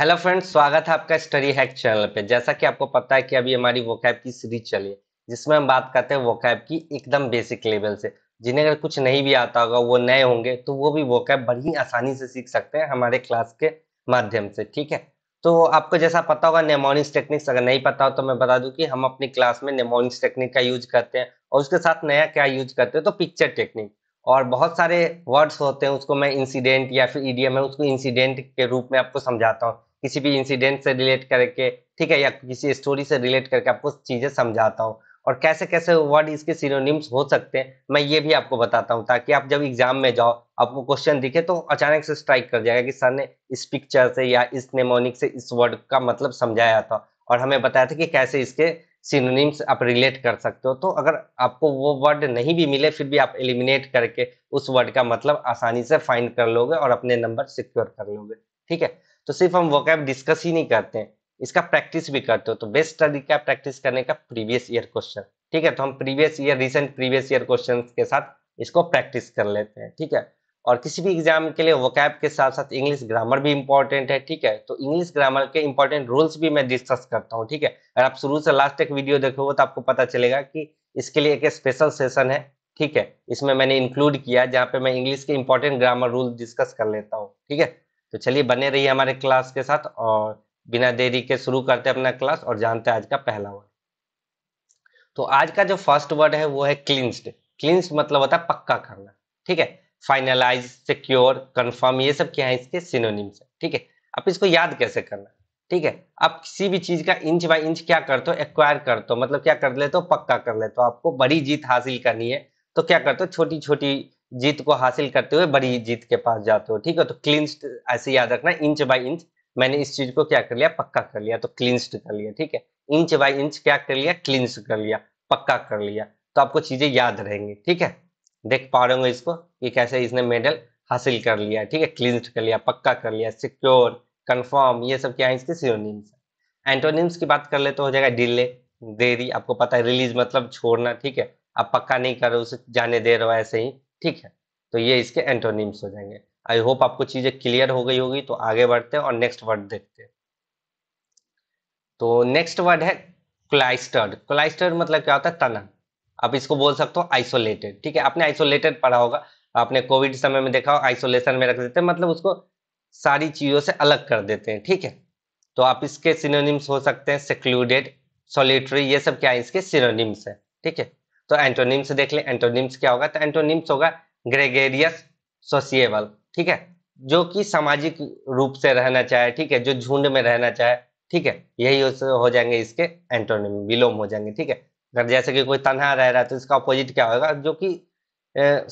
hello friends स्वागत है आपका स्टडी हैक चैनल पे जैसा कि आपको पता है कि अभी हमारी वोकैब की सीरीज चली है जिसमें हम बात करते हैं वोकैब की एकदम बेसिक लेवल से जिन्हें अगर कुछ नहीं भी आता होगा वो नए होंगे तो वो भी वोकैब बड़ी आसानी से सीख सकते हैं हमारे क्लास के माध्यम से ठीक है तो आपको जैसा पता होगा नेमोनिक्स टेक्निक्स अगर नहीं पता हो तो मैं बता दूँ कि हम अपनी क्लास में नेमोनिक्स टेक्निक का यूज करते हैं और उसके साथ नया क्या यूज करते हैं तो पिक्चर टेक्निक और बहुत सारे वर्ड्स होते हैं उसको मैं इंसिडेंट या फिर ईडीएम है उसको इंसिडेंट के रूप में आपको समझाता हूँ किसी भी इंसिडेंट से रिलेट करके ठीक है या किसी स्टोरी से रिलेट करके आपको चीज़ें समझाता हूँ और कैसे कैसे वर्ड इसके सिनोनिम्स हो सकते हैं मैं ये भी आपको बताता हूँ ताकि आप जब एग्जाम में जाओ आपको क्वेश्चन दिखे तो अचानक से स्ट्राइक कर जाएगा कि सर ने इस पिक्चर से या इस नेमोनिक से इस वर्ड का मतलब समझाया था और हमें बताया था कि कैसे इसके सिनोनिम्स आप रिलेट कर सकते हो तो अगर आपको वो वर्ड नहीं भी मिले फिर भी आप एलिमिनेट करके उस वर्ड का मतलब आसानी से फाइंड कर लोगे और अपने नंबर सिक्योर कर लोगे ठीक है तो सिर्फ हम वोकैब डिस्कस ही नहीं करते हैं इसका प्रैक्टिस भी करते हो तो बेस्ट तरीका प्रैक्टिस करने का प्रीवियस ईयर क्वेश्चन ठीक है तो हम previous year recent previous year question के साथ इसको प्रैक्टिस कर लेते हैं ठीक है और किसी भी एग्जाम के लिए वोकैब के साथ साथ इंग्लिश ग्रामर भी इंपॉर्टेंट है ठीक है तो इंग्लिश ग्रामर के इंपॉर्टेंट रूल्स भी मैं डिस्कस करता हूँ ठीक है अगर आप शुरू से लास्ट तक वीडियो देखोगे तो आपको पता चलेगा कि इसके लिए एक स्पेशल सेशन है ठीक है इसमें मैंने इंक्लूड किया जहाँ पे मैं इंग्लिश के इंपॉर्टेंट ग्रामर रूल डिस्कस कर लेता हूँ ठीक है तो चलिए बने रहिए हमारे क्लास के साथ और बिना देरी के शुरू करते हैं अपना क्लास और जानते हैं आज का पहला वर्ड तो आज का जो फर्स्ट वर्ड है वो है क्लिंस्ड क्लिंस्ड मतलब होता है पक्का करना ठीक है फाइनलाइज सिक्योर कंफर्म ये सब क्या है इसके सिनोनिम्स है ठीक है अब इसको याद कैसे करना ठीक है आप किसी भी चीज का इंच बाय इंच क्या करते हो एक्वायर कर मतलब क्या कर लेते हो पक्का कर लेते हो आपको बड़ी जीत हासिल करनी है तो क्या करते हो छोटी छोटी जीत को हासिल करते हुए बड़ी जीत के पास जाते हो ठीक है तो क्लिंस्ड ऐसे याद रखना इंच बाय इंच मैंने इस चीज को क्या कर लिया पक्का कर लिया तो क्लिंस्ड कर लिया ठीक है इंच बाय इंच क्या कर लिया क्लिंस कर लिया पक्का कर लिया तो आपको चीजें याद रहेंगी ठीक है देख पा रहे होंगे इसको कि कैसे इसने मेडल हासिल कर लिया ठीक है क्लिंस्ड कर लिया पक्का कर लिया सिक्योर कन्फर्म ये सब क्या है इसके सिरोनिम्स एंटोनिम्स की बात कर ले तो हो जाएगा डिले देरी आपको पता है रिलीज मतलब छोड़ना ठीक है आप पक्का नहीं कर रहे उसे जाने दे रहे हो ऐसे ही ठीक है तो ये इसके एंटोनिम्स हो जाएंगे आई होप आपको चीजें क्लियर हो गई होगी तो आगे बढ़ते हैं और नेक्स्ट वर्ड देखते हैं तो नेक्स्ट वर्ड है क्लाइस्टर्ड क्लाइस्टर्ड मतलब क्या होता है तना आप इसको बोल सकते हो आइसोलेटेड ठीक है आपने आइसोलेटेड पढ़ा होगा आपने कोविड समय में देखा हो आइसोलेशन में रख देते हैं मतलब उसको सारी चीजों से अलग कर देते हैं ठीक है तो आप इसके सिनोनिम्स हो सकते हैं सेक्लूडेड सोलिट्री ये सब क्या है इसके सिनोनिम्स है ठीक है तो एंटोनिम्स देख ले एंटोनिम्स क्या होगा तो एंटोनिम्स होगा ग्रेगेरियस सोशिएबल ठीक है जो कि सामाजिक रूप से रहना चाहे ठीक है जो झुंड में रहना चाहे ठीक है यही हो जाएंगे इसके एंटोनिम विलोम हो जाएंगे ठीक है अगर जैसे कि कोई तनहा रह रहा है तो इसका अपोजिट क्या होगा जो कि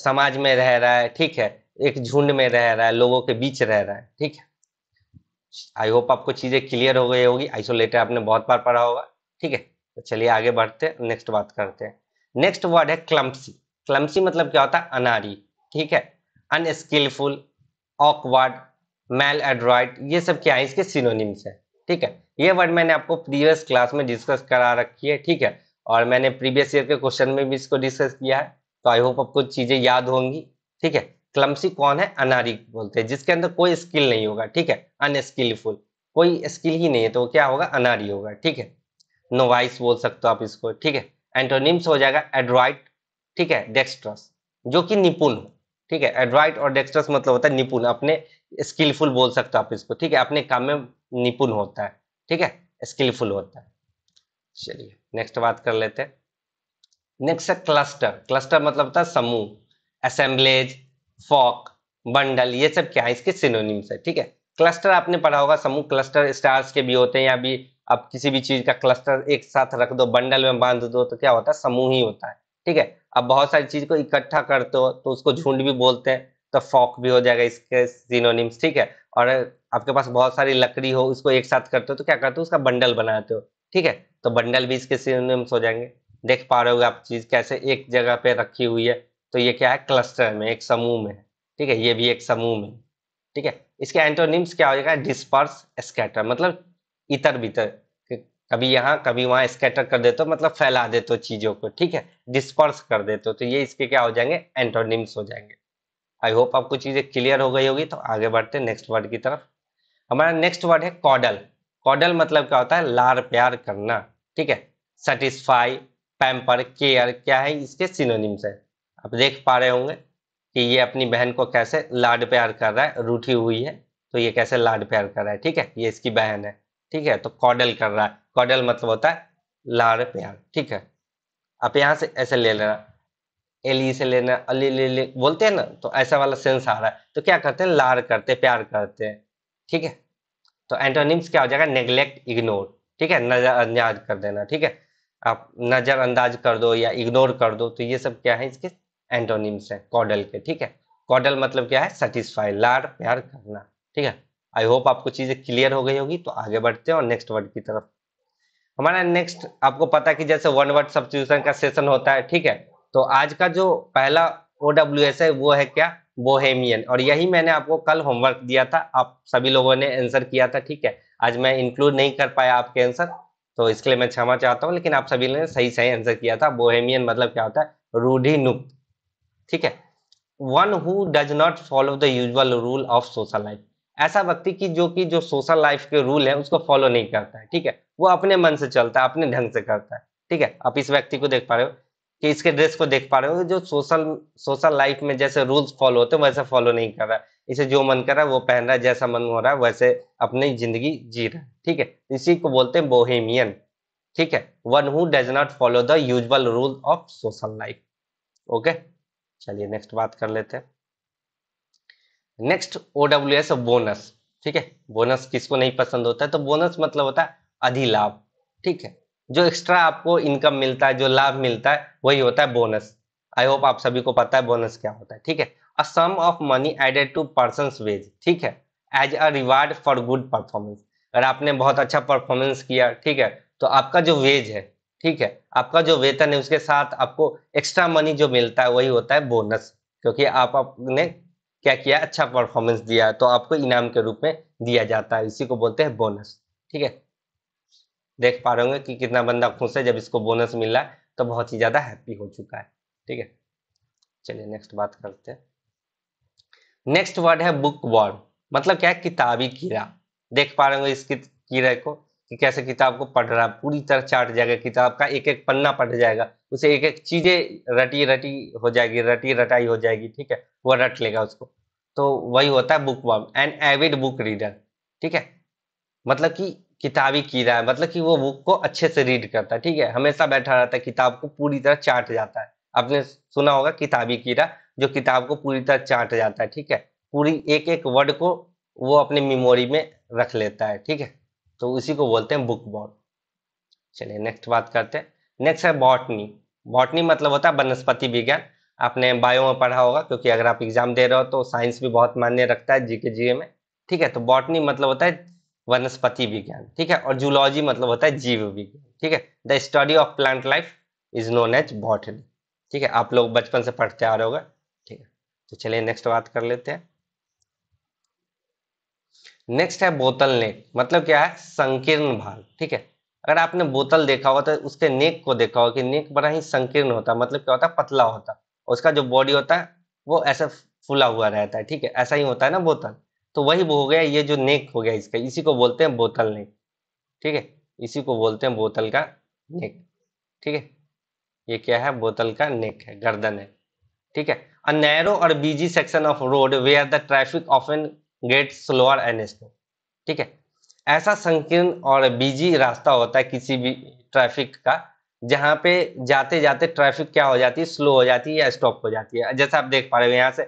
समाज में रह रहा है ठीक है एक झुंड में रह रहा है लोगों के बीच रह रहा है ठीक है आई होप आपको चीजें क्लियर हो गई होगी आइसोलेटर आपने बहुत बार पढ़ा होगा ठीक है तो चलिए आगे बढ़ते नेक्स्ट बात करते हैं नेक्स्ट वर्ड है क्लम्सी क्लम्सी मतलब क्या होता है अनारी ठीक है अनस्किलफुल ऑकवर्ड मेल एड्रॉइड ये सब क्या है इसके सिनोनिम्स है ठीक है ये वर्ड मैंने आपको प्रीवियस क्लास में डिस्कस करा रखी है ठीक है और मैंने प्रीवियस ईयर के क्वेश्चन में भी इसको डिस्कस किया है तो आई होप आपको चीजें याद होंगी ठीक है क्लम्सी कौन है अनारी बोलते हैं जिसके अंदर कोई स्किल नहीं होगा ठीक है अनस्किलफुल कोई स्किल ही नहीं है तो क्या होगा अनारी होगा ठीक है नोवाइस बोल सकते हो आप इसको ठीक है एंटोनिम्स हो जाएगा एड्राइट ठीक है डेक्सट्रस जो कि निपुण ठीक है एड्राइट और डेक्सट्रस मतलब होता है निपुण अपने स्किलफुल बोल सकते हो आप इसको ठीक है अपने काम में निपुण होता है ठीक है स्किलफुल होता है चलिए नेक्स्ट बात कर लेते हैं नेक्स्ट है क्लस्टर क्लस्टर मतलब होता है समूह असेंबलेज फॉक बंडल ये सब क्या है इसके सिनोनिम्स है ठीक है क्लस्टर आपने पढ़ा होगा समूह क्लस्टर स्टार्स के भी होते हैं या भी अब किसी भी चीज का क्लस्टर एक साथ रख दो बंडल में बांध दो तो क्या होता है समूह ही होता है ठीक है अब बहुत सारी चीज को इकट्ठा करते हो तो उसको झुंड भी बोलते हैं तो फॉक भी हो जाएगा इसके सिनोनिम्स ठीक है और आपके पास बहुत सारी लकड़ी हो उसको एक साथ करते हो तो क्या करते हो उसका बंडल बनाते हो ठीक है तो बंडल भी इसके सिनोनिम्स हो जाएंगे देख पा रहे हो आप चीज कैसे एक जगह पे रखी हुई है तो ये क्या है क्लस्टर में एक समूह में ठीक है ये भी एक समूह में ठीक है इसके एंटोनिम्स क्या हो जाएगा डिस्पर्स स्कैटर मतलब इतर भीतर तो कभी यहाँ कभी वहां स्कैटर कर देते हो मतलब फैला देते हो चीजों को ठीक है डिस्पर्स कर देते हो तो ये इसके क्या हो जाएंगे एंटोनिम्स हो जाएंगे आई होप आपको चीजें क्लियर हो गई होगी तो आगे बढ़ते नेक्स्ट वर्ड की तरफ हमारा नेक्स्ट वर्ड है कॉडल कॉडल मतलब क्या होता है लार प्यार करना ठीक है सेटिस्फाई पैम्पर केयर क्या है इसके सिनोनिम्स है आप देख पा रहे होंगे कि ये अपनी बहन को कैसे लाड प्यार कर रहा है रूठी हुई है तो ये कैसे लाड प्यार कर रहा है ठीक है ये इसकी बहन है ठीक है तो कॉडल कर रहा है कॉडल मतलब होता है लार प्यार ठीक है आप यहां से ऐसे ले लेना एली e से लेना अली e ले ले बोलते हैं ना तो ऐसा वाला सेंस आ रहा है तो क्या करते हैं लार करते प्यार करते हैं ठीक है तो एंटोनिम्स क्या हो जाएगा नेग्लेक्ट इग्नोर ठीक है नजरअंदाज कर देना ठीक है आप नज़रअंदाज कर दो या इग्नोर कर दो तो ये सब क्या है इसके एंटोनिम्स है कॉडल के ठीक है कॉडल मतलब क्या है सेटिस्फाई लार प्यार करना ठीक है आई होप आपको चीजें क्लियर हो गई होगी तो आगे बढ़ते हैं और नेक्स्ट वर्ड की तरफ हमारा नेक्स्ट आपको पता है कि जैसे वन वर्ड सब्सटीट्यूशन का सेशन होता है ठीक है तो आज का जो पहला ओ है वो है क्या बोहेमियन और यही मैंने आपको कल होमवर्क दिया था आप सभी लोगों ने आंसर किया था ठीक है आज मैं इंक्लूड नहीं कर पाया आपके आंसर तो इसके लिए मैं क्षमा चाहता हूँ लेकिन आप सभी ने सही सही आंसर किया था बोहेमियन मतलब क्या होता है रूढ़ी नुक्त ठीक है one who does not follow the usual rule of social life ऐसा व्यक्ति की जो कि जो सोशल लाइफ के रूल है उसको फॉलो नहीं करता है ठीक है वो अपने मन से चलता है अपने ढंग से करता है ठीक है आप इस व्यक्ति को देख पा रहे हो कि इसके ड्रेस को देख पा रहे हो जो सोशल सोशल लाइफ में जैसे रूल्स फॉलो होते हैं वैसे फॉलो नहीं कर रहा है इसे जो मन कर रहा है वो पहन रहा है जैसा मन हो रहा है वैसे अपनी जिंदगी जी रहा है ठीक है इसी को बोलते हैं बोहेमियन ठीक है one who does not follow the usual rule of social life okay चलिए नेक्स्ट बात कर लेते हैं next O W S bonus ठीक है बोनस किसको नहीं पसंद होता है तो बोनस मतलब होता है अधिलाभ ठीक है जो एक्स्ट्रा आपको इनकम मिलता है जो लाभ मिलता है वही होता है बोनस आई होप आप सभी को पता है बोनस क्या होता है ठीक है a sum of money added to person wage ठीक है as a reward for good performance अगर आपने बहुत अच्छा परफॉर्मेंस किया ठीक है तो आपका जो वेज है ठीक है आपका जो वेतन है उसके साथ आपको एक्स्ट्रा मनी जो मिलता है वही होता है बोनस क्योंकि आप अपने क्या किया अच्छा परफॉर्मेंस दिया तो आपको इनाम के रूप में दिया जाता है इसी को बोलते हैं बोनस ठीक है देख पा रहे होंगे कि कितना बंदा खुश है जब इसको बोनस मिल रहा है तो बहुत ही ज़्यादा हैप्पी हो चुका है ठीक है चलिए नेक्स्ट बात करते हैं नेक्स्ट वर्ड है बुक वर्ड मतलब क्या है किताबी कीड़ा देख पा रहे होंगे इस कीड़े को कि कैसे किताब को पढ़ रहा है पूरी तरह चाट जाएगा किताब का एक एक पन्ना पढ़ जाएगा उसे एक एक चीजें रटी रटी हो जाएगी रटी रटाई हो जाएगी ठीक है वो रट लेगा उसको तो वही होता है bookworm an avid book reader ठीक है मतलब कि किताबी कीड़ा है मतलब कि वो बुक को अच्छे से रीड करता है ठीक है हमेशा बैठा रहता है किताब को पूरी तरह चाट जाता है आपने सुना होगा किताबी कीड़ा जो किताब को पूरी तरह चाट जाता है ठीक है पूरी एक एक वर्ड को वो अपने मेमोरी में रख लेता है ठीक है तो उसी को बोलते हैं बुक बॉर्म चलिए नेक्स्ट बात करते हैं नेक्स्ट है बॉटनी बॉटनी मतलब होता है वनस्पति विज्ञान आपने बायो में पढ़ा होगा क्योंकि अगर आप एग्जाम दे रहे हो तो साइंस भी बहुत मान्य रखता है जीके जीए में ठीक है तो बॉटनी मतलब होता है वनस्पति विज्ञान ठीक है और जूलॉजी मतलब होता है जीव विज्ञान ठीक है the study of plant life is known as botany ठीक है आप लोग बचपन से पढ़ते आ रहे होगा ठीक है तो चलिए नेक्स्ट बात कर लेते हैं नेक्स्ट है बोतल नेक मतलब क्या है संकीर्ण भाग ठीक है अगर आपने बोतल देखा होगा तो उसके नेक को देखा होगा कि नेक बड़ा ही संकीर्ण होता है मतलब क्या होता है पतला होता उसका जो बॉडी होता है वो ऐसा फुला हुआ रहता है ठीक है ऐसा ही होता है ना बोतल तो वही वो हो गया ये जो नेक हो गया इसका इसी को बोलते हैं बोतल नेक ठीक है इसी को बोलते हैं बोतल का नेक ठीक है ये क्या है बोतल का नेक है गर्दन है ठीक है अ नैरो और busy section of road where are the traffic often gets slower एन एस ठीक है ऐसा संकीर्ण और बीजी रास्ता होता है किसी भी ट्रैफिक का जहाँ पे जाते जाते ट्रैफिक क्या हो जाती है स्लो हो जाती है या स्टॉप हो जाती है जैसे आप देख पा रहे हो यहाँ से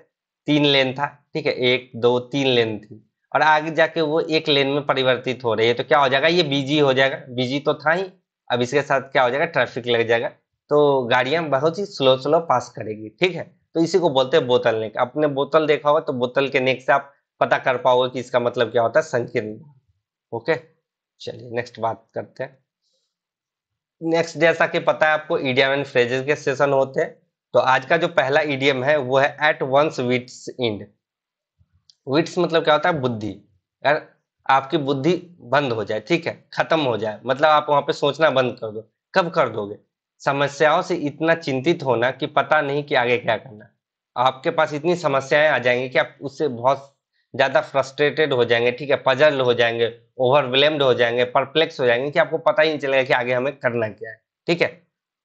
तीन लेन था ठीक है एक दो तीन लेन थी और आगे जाके वो एक लेन में परिवर्तित हो रही है तो क्या हो जाएगा ये बिजी हो जाएगा बिजी तो था ही अब इसके साथ क्या हो जाएगा ट्रैफिक लग जाएगा तो गाड़ियां बहुत ही स्लो स्लो पास करेगी ठीक है तो इसी को बोलते हैं बोतल नेक आपने बोतल देखा होगा तो बोतल के नेक से आप पता कर पाओगे कि इसका मतलब क्या होता है संकीर्ण ओके चलिए नेक्स्ट बात करते हैं नेक्स्ट जैसा कि पता है आपको ईडीएम एंड फ्रेजेस के सेशन होते हैं तो आज का जो पहला ईडीएम e है वो है at one's wits end wits मतलब क्या होता है बुद्धि यार आपकी बुद्धि बंद हो जाए ठीक है खत्म हो जाए मतलब आप वहां पे सोचना बंद कर दो कब कर दोगे समस्याओं से इतना चिंतित होना कि पता नहीं कि आगे क्या करना आपके पास इतनी समस्याएं आ जाएंगी कि आप उससे बहुत ज़्यादा फ्रस्ट्रेटेड हो जाएंगे ठीक है पजल हो जाएंगे ओवरवेलम्ड हो जाएंगे परप्लेक्स हो जाएंगे कि आपको पता ही नहीं चलेगा कि आगे हमें करना क्या है ठीक है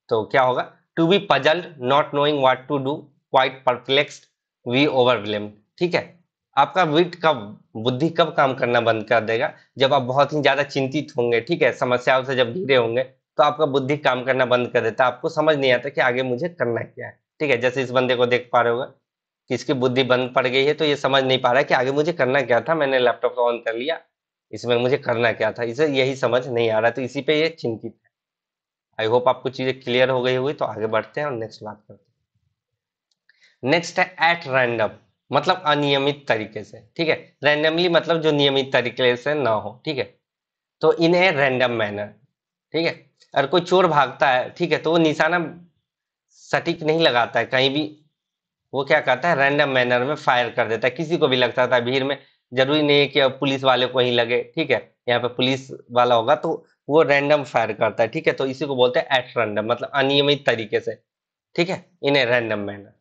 तो क्या होगा to be puzzled not knowing what to do quite perplexed we overwhelmed ठीक है आपका विट कब बुद्धि कब काम करना बंद कर देगा जब आप बहुत ही ज्यादा चिंतित होंगे ठीक है समस्याओं से जब घिरे होंगे तो आपका बुद्धि काम करना बंद कर देता है आपको समझ नहीं आता कि आगे मुझे करना क्या है ठीक है जैसे इस बंदे को देख पा रहे होगा इसकी बुद्धि बंद पड़ गई है तो ये समझ नहीं पा रहा है कि आगे मुझे करना क्या था मैंने लैपटॉप ऑन कर लिया इसमें मुझे करना क्या था इसे यही समझ नहीं आ रहा तो इसी पे ये चिंतित है आई होप आपको चीजें क्लियर हो गई हुई तो आगे बढ़ते हैं और नेक्स्ट बात करते हैं नेक्स्ट है एट रैंडम मतलब अनियमित तरीके से ठीक है रैंडमली मतलब जो नियमित तरीके से ना हो ठीक है तो इन ए रैंडम मैनर ठीक है अगर कोई चोर भागता है ठीक है तो वो निशाना सटीक नहीं लगाता है कहीं भी वो क्या करता है रैंडम मैनर में फायर कर देता है किसी को भी लगता था भीड़ में जरूरी नहीं है कि अब पुलिस वाले को ही लगे ठीक है यहाँ पे पुलिस वाला होगा तो वो रैंडम फायर करता है ठीक है तो इसी को बोलते हैं एट रैंडम मतलब अनियमित तरीके से ठीक है in a random manner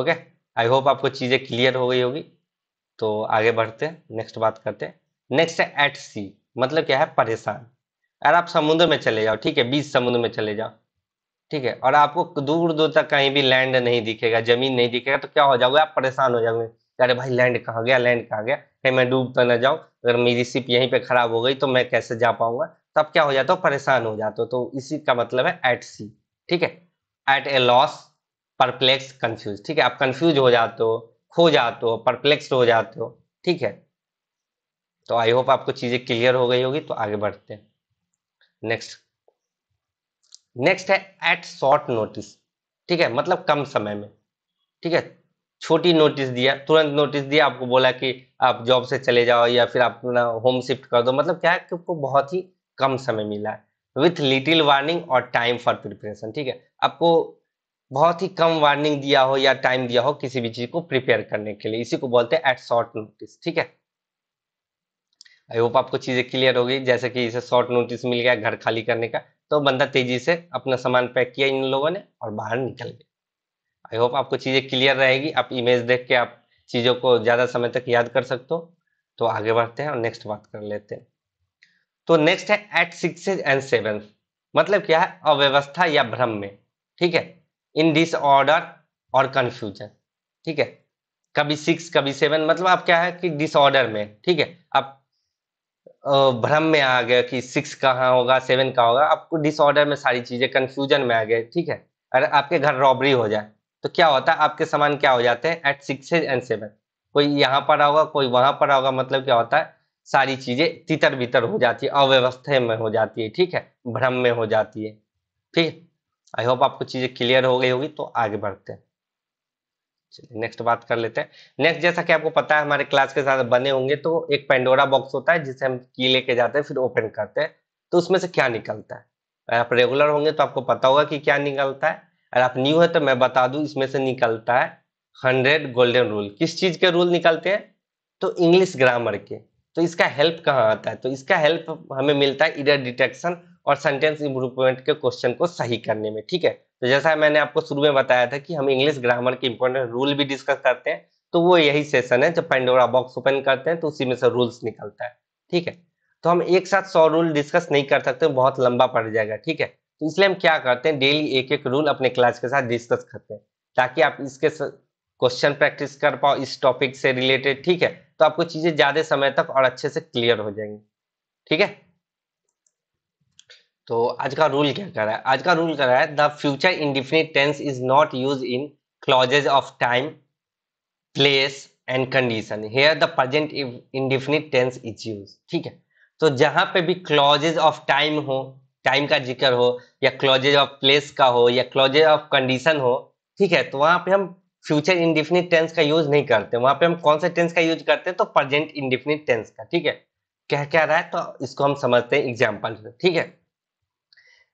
okay I hope आपको चीज़ें क्लियर हो गई होगी तो आगे बढ़ते हैं नेक्स्ट बात करते हैं नेक्स्ट है एट सी मतलब क्या है परेशान अगर आप समुद्र में चले जाओ ठीक है बीच समुद्र में चले जाओ ठीक है और आपको दूर दूर तक कहीं भी लैंड नहीं दिखेगा जमीन नहीं दिखेगा तो क्या हो जाओगे आप परेशान हो जाओगे अरे भाई लैंड कहाँ गया लैंड कहाँ गया कहीं मैं डूब तो ना जाऊं अगर मेरी सिप यहीं पे खराब हो गई तो मैं कैसे जा पाऊंगा तब क्या हो जाता हो परेशान हो जाते हो तो इसी का मतलब है एट सी ठीक है at a loss perplexed confuse ठीक है आप कंफ्यूज हो जाते हो खो जाते हो परप्लेक्स हो जाते हो ठीक है तो आई होप आपको चीजें क्लियर हो गई होगी तो आगे बढ़ते हैं नेक्स्ट नेक्स्ट है एट शॉर्ट नोटिस ठीक है मतलब कम समय में ठीक है छोटी नोटिस दिया तुरंत नोटिस दिया आपको बोला कि आप जॉब से चले जाओ या फिर आप अपना होम शिफ्ट कर दो मतलब क्या है कि आपको बहुत ही कम समय मिला है विथ लिटिल वार्निंग और टाइम फॉर प्रिपरेशन ठीक है आपको बहुत ही कम वार्निंग दिया हो या टाइम दिया हो किसी भी चीज को प्रिपेयर करने के लिए इसी को बोलते हैं एट शॉर्ट नोटिस ठीक है आई होप आपको चीजें क्लियर हो गई जैसे कि इसे शॉर्ट नोटिस मिल गया घर खाली करने का तो बंदा तेजी से अपना सामान पैक किया इन लोगों ने और बाहर निकल गए आई होप आपको चीज़ें क्लियर रहेगी आप इमेज देख के आप चीज़ों को ज़्यादा समय तक याद कर सकते हो तो आगे बढ़ते हैं और नेक्स्ट बात कर लेते हैं तो नेक्स्ट है एट सिक्स एंड सेवन मतलब क्या है अव्यवस्था या भ्रम में ठीक है इन डिसऑर्डर और कंफ्यूजन ठीक है कभी सिक्स कभी सेवन मतलब आप क्या है कि डिसऑर्डर में ठीक है आप भ्रम में आ गया कि सिक्स कहाँ होगा सेवन कहाँ होगा आपको डिसऑर्डर में सारी चीजें कंफ्यूजन में आ गए ठीक है अगर आपके घर रॉबरी हो जाए तो क्या होता है आपके सामान क्या हो जाते हैं एट सिक्स एंड सेवन कोई यहाँ पर होगा कोई वहां पर होगा मतलब क्या होता है सारी चीजें तितर बितर हो जाती है अव्यवस्था में हो जाती है ठीक है भ्रम में हो जाती है ठीक आई होप आपको चीजें क्लियर हो गई होगी तो आगे बढ़ते हैं नेक्स्ट बात कर लेते हैं नेक्स्ट जैसा कि आपको पता है हमारे क्लास के साथ बने होंगे तो एक पेंडोरा बॉक्स होता है जिसे हम की लेके जाते हैं फिर ओपन करते हैं तो उसमें से क्या निकलता है आप रेगुलर होंगे तो आपको पता होगा कि क्या निकलता है अगर आप न्यू है तो मैं बता दू इसमें से निकलता है हंड्रेड गोल्डन रूल किस चीज के रूल निकलते हैं तो इंग्लिश ग्रामर के तो इसका हेल्प कहाँ आता है तो इसका हेल्प हमें मिलता है इडर डिटेक्शन और सेंटेंस इम्प्रूवमेंट के क्वेश्चन को सही करने में ठीक है तो जैसा मैंने आपको शुरू में बताया था कि हम इंग्लिश ग्रामर के इंपॉर्टेंट रूल भी डिस्कस करते हैं तो वो यही सेशन है जब पेंडोरा बॉक्स ओपन करते हैं तो उसी में से रूल्स निकलता है ठीक है तो हम एक साथ सौ रूल डिस्कस नहीं कर सकते बहुत लंबा पड़ जाएगा ठीक है तो इसलिए हम क्या करते हैं डेली एक एक रूल अपने क्लास के साथ डिस्कस करते हैं ताकि आप इसके क्वेश्चन प्रैक्टिस कर पाओ इस टॉपिक से रिलेटेड ठीक है तो आपको चीजें ज्यादा समय तक और अच्छे से क्लियर हो जाएंगी ठीक है तो आज का रूल क्या कर रहा है आज का रूल कर रहा है the future indefinite tense is not use in clauses of time place and condition here the present indefinite tense is use ठीक है तो जहां पे भी क्लॉजेज ऑफ टाइम हो टाइम का जिक्र हो या क्लॉजेज ऑफ प्लेस का हो या क्लॉजेज ऑफ कंडीशन हो ठीक है तो वहां पे हम फ्यूचर इंडिफिनिट टेंस का यूज नहीं करते वहां पे हम कौन से टेंस का यूज करते हैं तो प्रेजेंट इंडिफिनिट टेंस का ठीक है क्या क्या रहा है तो इसको हम समझते हैं एग्जाम्पल से ठीक है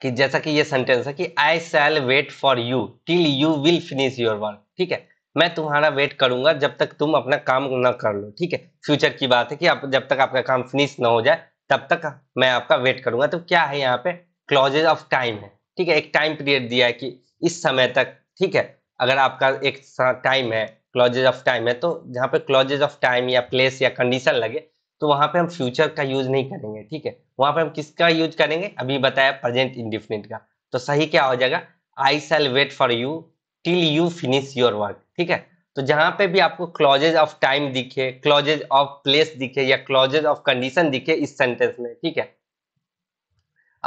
कि जैसा कि ये सेंटेंस है कि I shall wait for you till you will finish your work ठीक है मैं तुम्हारा वेट करूंगा जब तक तुम अपना काम ना कर लो ठीक है फ्यूचर की बात है कि आप जब तक आपका काम फिनिश ना हो जाए तब तक मैं आपका वेट करूंगा तो क्या है यहाँ पे क्लॉजेज ऑफ टाइम है ठीक है एक टाइम पीरियड दिया है कि इस समय तक ठीक है अगर आपका एक टाइम है क्लॉजेज ऑफ टाइम है तो जहाँ पे क्लॉजेज ऑफ टाइम या प्लेस या कंडीशन लगे तो वहां पे हम फ्यूचर का यूज नहीं करेंगे ठीक है वहां पे हम किसका यूज करेंगे अभी बताया प्रेजेंट इंडिफिनिट का तो सही क्या हो जाएगा I shall wait for you till you finish your work ठीक है तो जहां पे भी आपको क्लॉजेज ऑफ टाइम दिखे क्लॉजेज ऑफ प्लेस दिखे या क्लॉजेज ऑफ कंडीशन दिखे इस सेंटेंस में ठीक है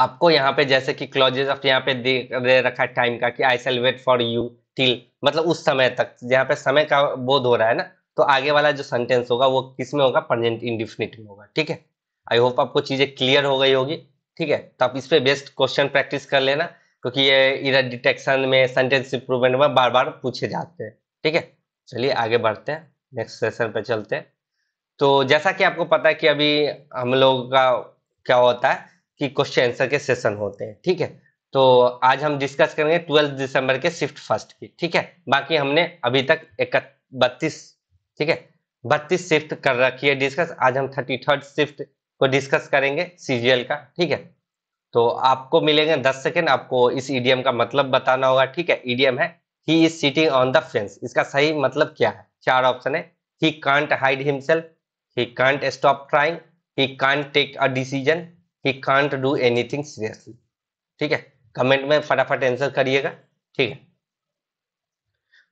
आपको यहाँ पे जैसे कि क्लॉजेज ऑफ यहाँ पे दे रखा है टाइम का कि I shall wait for you till मतलब उस समय तक जहाँ पे समय का बोध हो रहा है ना तो आगे वाला जो सेंटेंस होगा वो किस में होगा प्रेजेंट इंडिफिनिट में होगा ठीक है आई होप आपको चीजें क्लियर हो गई होगी ठीक है तो आप इस पे बेस्ट क्वेश्चन प्रैक्टिस कर लेना क्योंकि ये इरा डिटेक्शन में सेंटेंस इंप्रूवमेंट में बार बार पूछे जाते हैं ठीक है चलिए आगे बढ़ते हैं नेक्स्ट सेशन पे चलते हैं तो जैसा कि आपको पता है कि अभी हम लोगों का क्या होता है कि क्वेश्चन आंसर के सेशन होते हैं ठीक है तो आज हम डिस्कस करेंगे ट्वेल्थ दिसंबर के शिफ्ट फर्स्ट की ठीक है बाकी हमने अभी तक बत्तीस ठीक है बत्तीस शिफ्ट कर रखी है डिस्कस आज हम थर्टी थर्ड शिफ्ट को डिस्कस करेंगे सीजीएल का ठीक है तो आपको मिलेंगे दस सेकेंड आपको इस ईडीएम का मतलब बताना होगा ठीक है ईडीएम है ही is sitting on the fence इसका सही मतलब क्या है चार ऑप्शन है he can't hide himself he can't stop trying he can't take a decision he can't do anything seriously ठीक है कमेंट में फटाफट आंसर करिएगा ठीक है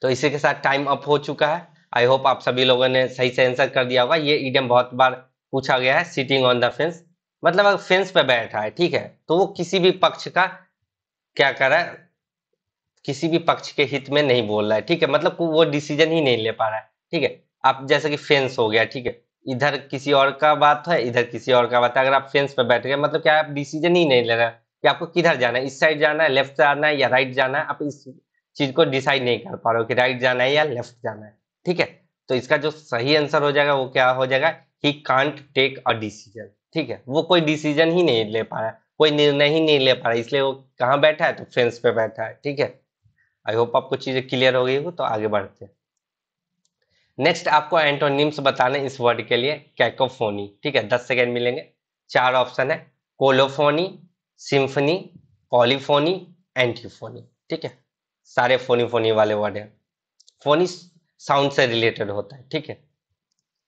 तो इसी के साथ टाइम अप हो चुका है आई होप आप सभी लोगों ने सही से आंसर कर दिया होगा ये ईडियम बहुत बार पूछा गया है सिटिंग ऑन द फेंस मतलब अगर फेंस पे बैठा है ठीक है तो वो किसी भी पक्ष का क्या कर रहा है किसी भी पक्ष के हित में नहीं बोल रहा है ठीक है मतलब वो डिसीजन ही नहीं ले पा रहा है ठीक है आप जैसे कि फेंस हो गया ठीक है इधर किसी और का बात है इधर किसी और का बात है अगर आप फेंस पे बैठ गए मतलब क्या आप डिसीजन ही नहीं ले रहे कि आपको किधर जाना है इस साइड जाना है लेफ्ट जाना है या राइट जाना है आप इस चीज को डिसाइड नहीं कर पा रहे हो कि राइट जाना है या लेफ्ट जाना है ठीक है तो इसका जो सही आंसर हो जाएगा वो क्या हो जाएगा he can't take a decision ठीक है वो कोई डिसीजन ही नहीं ले पा रहा कोई निर्णय ही नहीं ले पा रहा इसलिए वो कहाँ बैठा है तो फेंस पे बैठा है ठीक है आई होप आपको चीजें क्लियर हो गई हो तो आगे बढ़ते हैं नेक्स्ट आपको एंटोनिम्स बताने इस वर्ड के लिए कैकोफोनी ठीक है दस सेकेंड मिलेंगे चार ऑप्शन है कोलोफोनी सिम्फनी पॉलीफोनी एंटीफोनी ठीक है सारे फोनी फोनी वाले वर्ड है फोनी साउंड से रिलेटेड होता है ठीक है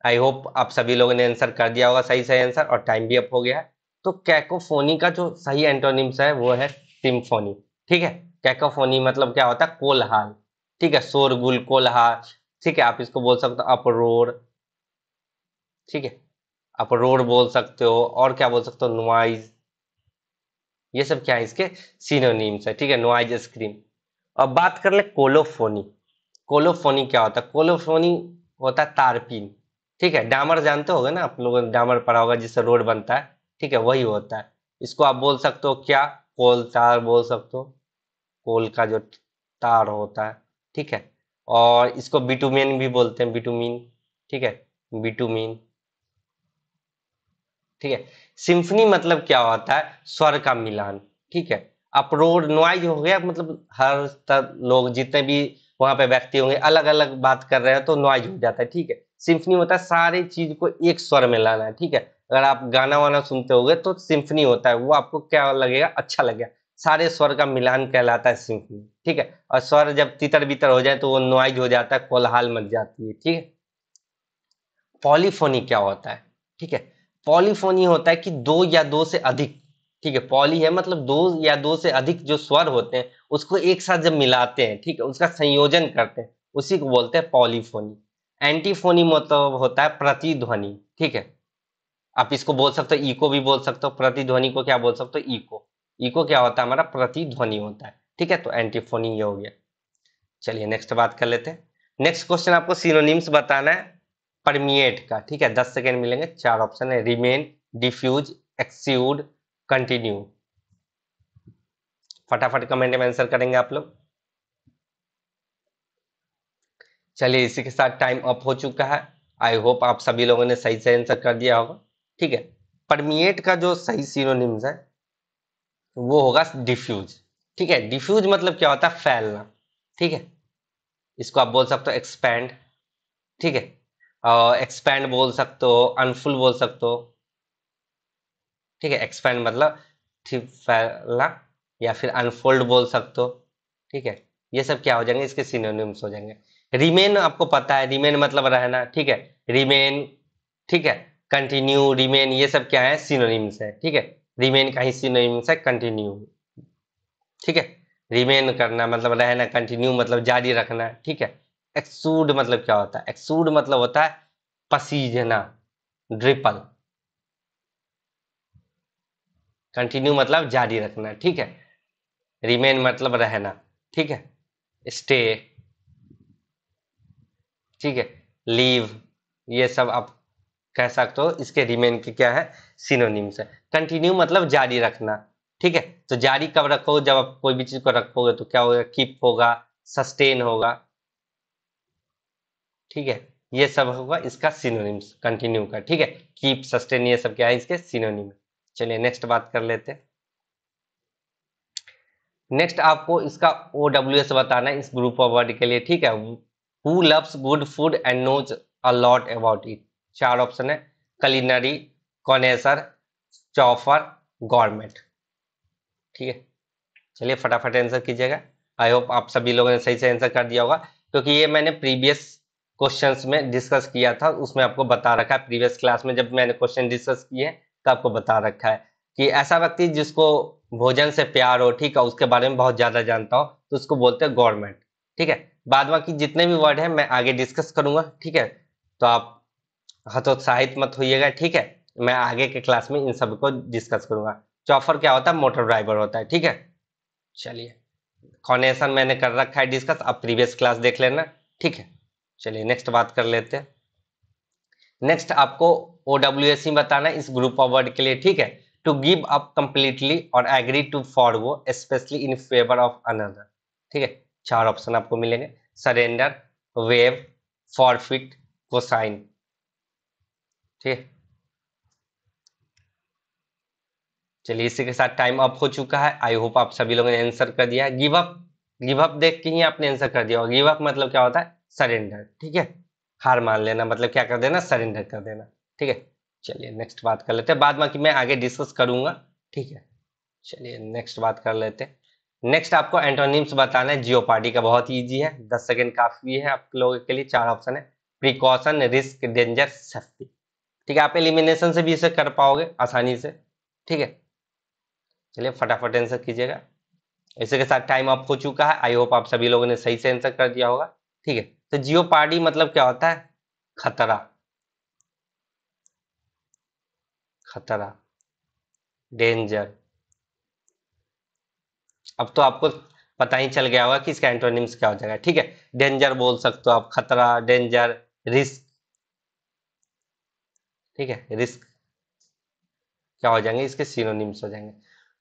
आई होप आप सभी लोगों ने आंसर कर दिया होगा सही सही आंसर और टाइम भी अप हो गया है तो कैकोफोनी का जो सही एंटोनिम्स है वो है सिम्फोनी ठीक है कैकोफोनी मतलब क्या होता है कोलहाल ठीक है शोरगुल कोलहाल ठीक है आप इसको बोल सकते हो अपरोर ठीक है अपरोर बोल सकते हो और क्या बोल सकते हो नॉइज ये सब क्या है इसके सीनोनिम्स है ठीक है नॉइज स्क्रीम अब बात कर ले कोलोफोनी कोलोफोनी क्या होता है कोलोफोनी होता है तारपीन ठीक है डामर जानते होगे ना आप लोगों ने डामर पढ़ा होगा जिससे रोड बनता है ठीक है वही होता है इसको आप बोल सकते हो क्या कोल तार बोल सकते हो कोल का जो तार होता है ठीक है और इसको बिटुमिन भी बोलते हैं बिटुमिन ठीक है बिटुमिन ठीक है सिम्फनी मतलब क्या होता है स्वर का मिलान ठीक है अपरोड नॉइज हो गया मतलब हर तरह लोग जितने भी वहां पे व्यक्ति होंगे अलग अलग बात कर रहे हैं तो नॉइज हो जाता है ठीक है सिम्फनी होता है सारी चीज को एक स्वर में लाना है ठीक है अगर आप गाना वाना सुनते हो तो सिम्फनी होता है वो आपको क्या लगेगा अच्छा लगेगा सारे स्वर का मिलान कहलाता है सिम्फनी ठीक है और स्वर जब तितर बितर हो जाए तो वो नॉइज हो जाता है कोलहाल मच जाती है ठीक है पॉलीफोनी क्या होता है ठीक है पॉलीफोनी होता है कि दो या दो से अधिक ठीक है पॉली है मतलब दो या दो से अधिक जो स्वर होते हैं उसको एक साथ जब मिलाते हैं ठीक है उसका संयोजन करते हैं उसी को बोलते हैं पॉलीफोनी एंटीफोनी मतलब होता है प्रतिध्वनि ठीक है आप इसको बोल सकते हो इको भी बोल सकते हो प्रतिध्वनि को क्या बोल सकते हो इको इको क्या होता है हमारा प्रतिध्वनि होता है ठीक है तो एंटीफोनी ये हो गया चलिए नेक्स्ट बात कर लेते हैं नेक्स्ट क्वेश्चन आपको सिनोनिम्स बताना है परमिएट का ठीक है दस सेकेंड मिलेंगे चार ऑप्शन है रिमेन डिफ्यूज एक्स्यूड कंटिन्यू फटाफट कमेंट में आंसर करेंगे आप लोग चलिए इसी के साथ टाइम अप हो चुका है आई होप आप सभी लोगों ने सही से आंसर कर दिया होगा ठीक है परमिएट का जो सही सीरोनिम्स है वो होगा डिफ्यूज ठीक है डिफ्यूज मतलब क्या होता है फैलना ठीक है इसको आप बोल सकते हो एक्सपैंड ठीक है एक्सपैंड बोल सकते हो अनफुल बोल सकते हो ठीक है एक्सपैंड मतलब फैला या फिर अनफोल्ड बोल सकते हो ठीक है ये सब क्या हो जाएंगे इसके सिनोनिम्स हो जाएंगे रिमेन आपको पता है रिमेन मतलब रहना ठीक है रिमेन ठीक है कंटिन्यू रिमेन ये सब क्या है सिनोनिम्स है ठीक है रिमेन का ही सिनोनिम्स है कंटिन्यू ठीक है रिमेन करना मतलब रहना कंटिन्यू मतलब जारी रखना ठीक है एक्सूड मतलब क्या होता है एक्सूड मतलब होता है पसीजना ड्रिपल कंटिन्यू मतलब जारी रखना ठीक है रिमेन मतलब रहना ठीक है स्टे ठीक है लीव ये सब आप कह सकते हो इसके रिमेन के क्या है सिनोनिम्स से कंटिन्यू मतलब जारी रखना ठीक है तो जारी कब रखो जब आप कोई भी चीज को रखोगे तो क्या होगा कीप होगा सस्टेन होगा ठीक है ये सब होगा इसका सिनोनिम्स कंटिन्यू का ठीक है कीप सस्टेन ये सब क्या है इसके सिनोनिम्स चलिए नेक्स्ट बात कर लेते हैं नेक्स्ट आपको इसका ओ डब्ल्यू एस बताना है इस ग्रुप ऑफ वर्ड के लिए ठीक है who loves good food and knows a lot about it चार ऑप्शन है कलिनरी कॉनेसर चौफर गवर्नमेंट ठीक है चलिए फटाफट आंसर कीजिएगा आई होप आप सभी लोगों ने सही से आंसर कर दिया होगा क्योंकि ये मैंने प्रीवियस क्वेश्चंस में डिस्कस किया था उसमें आपको बता रखा है प्रीवियस क्लास में जब मैंने क्वेश्चन डिस्कस किए तो आपको बता रखा है कि ऐसा व्यक्ति जिसको भोजन से प्यार हो ठीक है उसके बारे में बहुत ज़्यादा जानता हो तो उसको बोलते हैं गवर्नमेंट ठीक है बाद बाकी जितने भी वर्ड है मैं आगे डिस्कस करूंगा ठीक है तो आप हतोत्साहित मत होइएगा ठीक है मैं आगे के क्लास में इन सब को डिस्कस करूंगा चौफर क्या होता है मोटर ड्राइवर होता है ठीक है चलिए कॉनेसन मैंने कर रखा है डिस्कस आप प्रीवियस क्लास देख लेना ठीक है चलिए नेक्स्ट बात कर लेते हैं नेक्स्ट आपको ओ डब्ल्यू एस में बताना इस ग्रुप ऑफ वर्ड के लिए ठीक है टू गिव अप कम्प्लीटली और एग्री टू फॉर वो especially in favour of another ठीक है चार ऑप्शन आपको मिलेंगे सरेंडर वेव फॉरफिट साइन ठीक है चलिए इसी के साथ टाइम अप हो चुका है आई होप आप सभी लोगों ने आंसर कर दिया गिव अप गिव अप देख के ही आपने आंसर कर दिया गिव अप मतलब क्या होता है सरेंडर ठीक है हार मान लेना मतलब क्या कर देना सरेंडर कर देना ठीक है चलिए नेक्स्ट बात कर लेते हैं बाद बाकी मैं आगे डिस्कस करूंगा ठीक है चलिए नेक्स्ट बात कर लेते हैं नेक्स्ट आपको एंटोनिम्स बताना है जियो पार्टी का बहुत ईजी है दस सेकेंड काफी है आप लोगों के लिए चार ऑप्शन है प्रिकॉशन रिस्क डेंजर सेफ्टी ठीक है आप एलिमिनेशन से भी इसे कर पाओगे आसानी से ठीक है चलिए फटाफट आंसर कीजिएगा इसी के साथ टाइम अप हो चुका है आई होप आप सभी लोगों ने सही से आंसर कर दिया होगा ठीक है तो जियो पार्टी मतलब क्या होता है खतरा खतरा डेंजर अब तो आपको पता ही चल गया होगा कि इसका एंटोनिम्स क्या हो जाएगा ठीक है डेंजर बोल सकते हो आप खतरा डेंजर रिस्क ठीक है रिस्क क्या हो जाएंगे इसके सिनोनिम्स हो जाएंगे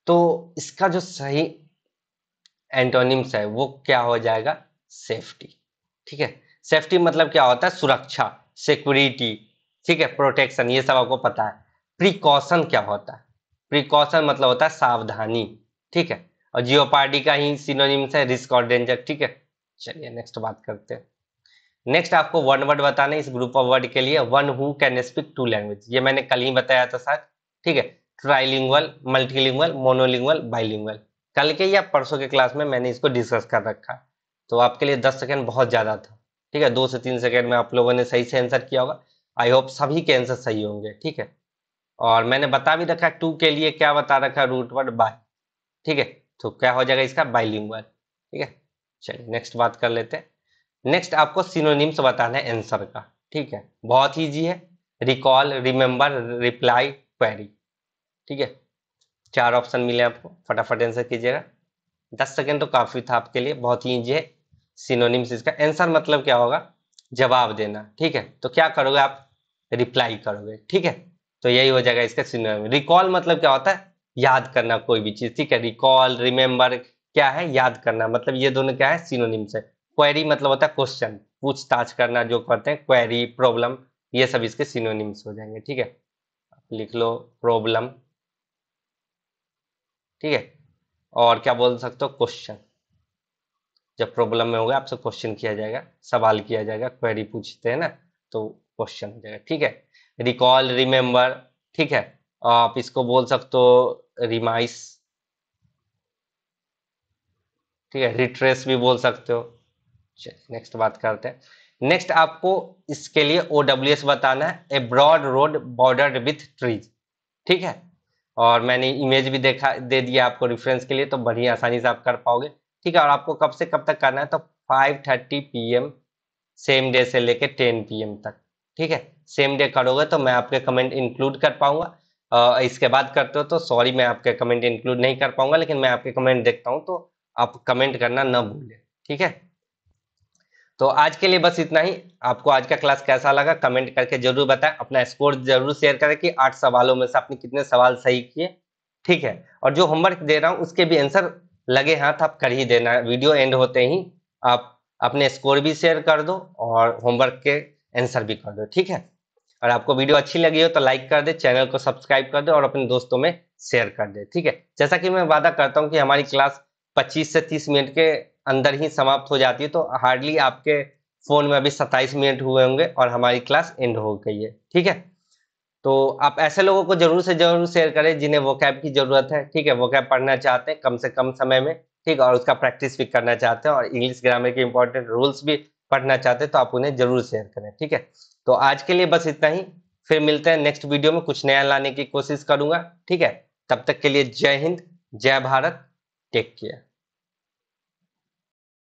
तो इसका जो सही एंटोनिम्स है वो क्या हो जाएगा सेफ्टी ठीक है सेफ्टी मतलब क्या होता है सुरक्षा सिक्योरिटी ठीक है प्रोटेक्शन ये सब आपको पता है प्रिकॉशन क्या होता है प्रिकॉशन मतलब होता है सावधानी ठीक है और जियो का ही सिनोनिम्स है रिस्क और डेंजर ठीक है चलिए नेक्स्ट बात करते हैं नेक्स्ट आपको वन वर्ड बताना है इस ग्रुप ऑफ वर्ड के लिए one who can speak two language ये मैंने कल ही बताया था सर ठीक है ट्राइलिंगल मल्टीलिंगल मोनोलिंगल बाइलिंगल कल के या परसों के क्लास में मैंने इसको डिस्कस कर रखा तो आपके लिए दस सेकेंड बहुत ज़्यादा था ठीक है दो से तीन सेकेंड में आप लोगों ने सही से आंसर किया होगा आई होप सभी के आंसर सही होंगे ठीक है और मैंने बता भी रखा टू के लिए क्या बता रखा रूट वर्ड बाय ठीक है तो क्या हो जाएगा इसका बाइलिंग ठीक है चलिए नेक्स्ट बात कर लेते हैं नेक्स्ट आपको सिनोनिम्स बताना है एंसर का ठीक है बहुत ईजी है रिकॉल रिमेम्बर रिप्लाई क्वेरी ठीक है चार ऑप्शन मिले आपको फटाफट आंसर कीजिएगा दस सेकेंड तो काफी था आपके लिए बहुत ही ईजी है सिनोनिम्स इसका आंसर मतलब क्या होगा जवाब देना ठीक है तो क्या करोगे आप रिप्लाई करोगे ठीक है तो यही हो जाएगा इसका सिनोनिम रिकॉल मतलब क्या होता है याद करना कोई भी चीज ठीक है रिकॉल रिमेम्बर क्या है याद करना मतलब ये दोनों क्या है सिनोनिम्स है क्वेरी मतलब होता है क्वेश्चन पूछताछ करना जो करते हैं क्वेरी प्रॉब्लम ये सब इसके सिनोनिम्स हो जाएंगे ठीक है लिख लो प्रॉब्लम ठीक है और क्या बोल सकते हो क्वेश्चन जब प्रॉब्लम में होगा आपसे क्वेश्चन किया जाएगा सवाल किया जाएगा क्वेरी पूछते हैं ना तो क्वेश्चन हो जाएगा ठीक है रिकॉल रिमेम्बर ठीक है आप इसको बोल सकते हो रिमाइस ठीक है रिट्रेस भी बोल सकते हो नेक्स्ट बात करते हैं नेक्स्ट आपको इसके लिए ओ डब्ल्यू एस बताना है a broad road border with trees ठीक है और मैंने इमेज भी देखा दे दिया आपको रिफरेंस के लिए तो बढ़िया आसानी से आप कर पाओगे ठीक है और आपको कब से कब तक करना है तो 5:30 पीएम सेम डे से लेके 10 पीएम तक ठीक है सेम डे करोगे तो मैं आपके कमेंट इंक्लूड कर पाऊंगा इसके बाद करते हो तो सॉरी मैं आपके कमेंट इंक्लूड नहीं कर पाऊंगा लेकिन मैं आपके कमेंट देखता हूँ तो आप कमेंट करना ना भूलें ठीक है तो आज के लिए बस इतना ही आपको आज का क्लास कैसा लगा कमेंट करके जरूर बताएं अपना स्कोर जरूर शेयर करें कि आठ सवालों में से आपने कितने सवाल सही किए ठीक है और जो होमवर्क दे रहा हूँ उसके भी आंसर लगे हाथ आप कर ही देना वीडियो एंड होते ही आप अपने स्कोर भी शेयर कर दो और होमवर्क के आंसर भी कर दो ठीक है और आपको वीडियो अच्छी लगी हो तो लाइक कर दे चैनल को सब्सक्राइब कर दे और अपने दोस्तों में शेयर कर दे ठीक है जैसा कि मैं वादा करता हूँ कि हमारी क्लास 25 से 30 मिनट के अंदर ही समाप्त हो जाती है तो हार्डली आपके फोन में अभी 27 मिनट हुए होंगे और हमारी क्लास एंड हो गई है ठीक है तो आप ऐसे लोगों को जरूर से जरूर शेयर करें जिन्हें वो कैब की जरूरत है ठीक है वो कैब पढ़ना चाहते हैं कम से कम समय में ठीक है और उसका प्रैक्टिस भी करना चाहते हैं और इंग्लिश ग्रामर के इंपॉर्टेंट रूल्स भी पढ़ना चाहते हैं तो आप उन्हें जरूर शेयर करें ठीक है तो आज के लिए बस इतना ही फिर मिलते हैं नेक्स्ट वीडियो में कुछ नया लाने की कोशिश करूंगा ठीक है तब तक के लिए जय हिंद जय भारत टेक केयर